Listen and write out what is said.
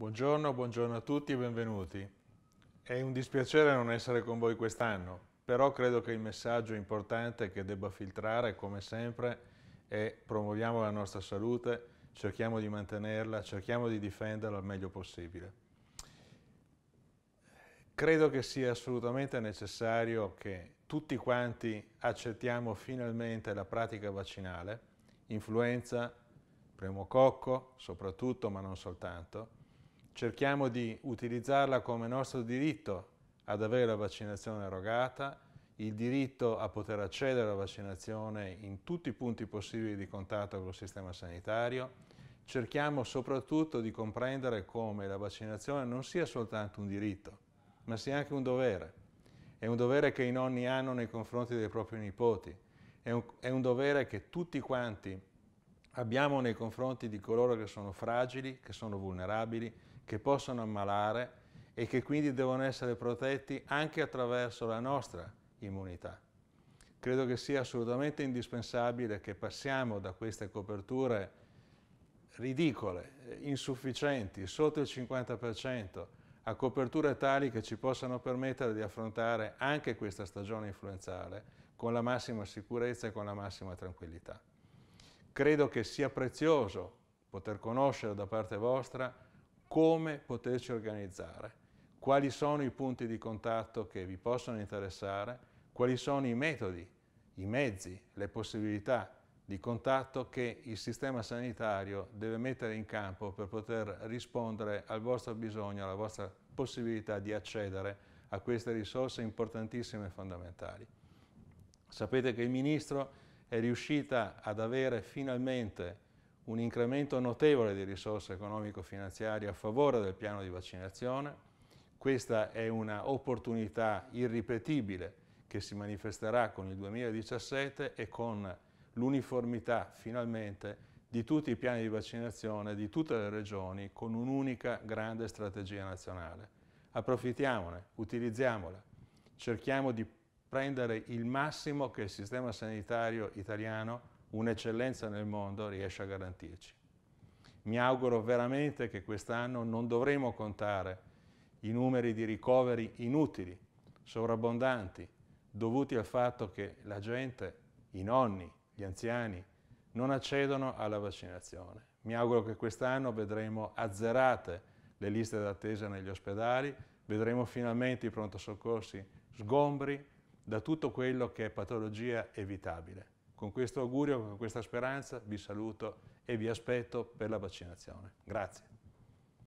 Buongiorno, buongiorno a tutti e benvenuti. È un dispiacere non essere con voi quest'anno, però credo che il messaggio importante che debba filtrare, come sempre, è promuoviamo la nostra salute, cerchiamo di mantenerla, cerchiamo di difenderla al meglio possibile. Credo che sia assolutamente necessario che tutti quanti accettiamo finalmente la pratica vaccinale, influenza, premococco soprattutto, ma non soltanto, cerchiamo di utilizzarla come nostro diritto ad avere la vaccinazione erogata, il diritto a poter accedere alla vaccinazione in tutti i punti possibili di contatto con il sistema sanitario. Cerchiamo soprattutto di comprendere come la vaccinazione non sia soltanto un diritto, ma sia anche un dovere. È un dovere che i nonni hanno nei confronti dei propri nipoti, è un, è un dovere che tutti quanti abbiamo nei confronti di coloro che sono fragili, che sono vulnerabili, che possono ammalare e che quindi devono essere protetti anche attraverso la nostra immunità. Credo che sia assolutamente indispensabile che passiamo da queste coperture ridicole, eh, insufficienti, sotto il 50%, a coperture tali che ci possano permettere di affrontare anche questa stagione influenzale con la massima sicurezza e con la massima tranquillità. Credo che sia prezioso poter conoscere da parte vostra come poterci organizzare, quali sono i punti di contatto che vi possono interessare, quali sono i metodi, i mezzi, le possibilità di contatto che il sistema sanitario deve mettere in campo per poter rispondere al vostro bisogno, alla vostra possibilità di accedere a queste risorse importantissime e fondamentali. Sapete che il Ministro è riuscita ad avere finalmente un incremento notevole di risorse economico-finanziarie a favore del piano di vaccinazione. Questa è un'opportunità irripetibile che si manifesterà con il 2017 e con l'uniformità finalmente di tutti i piani di vaccinazione di tutte le regioni con un'unica grande strategia nazionale. Approfittiamone, utilizziamola, cerchiamo di prendere il massimo che il sistema sanitario italiano un'eccellenza nel mondo riesce a garantirci. Mi auguro veramente che quest'anno non dovremo contare i numeri di ricoveri inutili, sovrabbondanti, dovuti al fatto che la gente, i nonni, gli anziani, non accedono alla vaccinazione. Mi auguro che quest'anno vedremo azzerate le liste d'attesa negli ospedali, vedremo finalmente i pronto soccorsi sgombri da tutto quello che è patologia evitabile. Con questo augurio, con questa speranza vi saluto e vi aspetto per la vaccinazione. Grazie.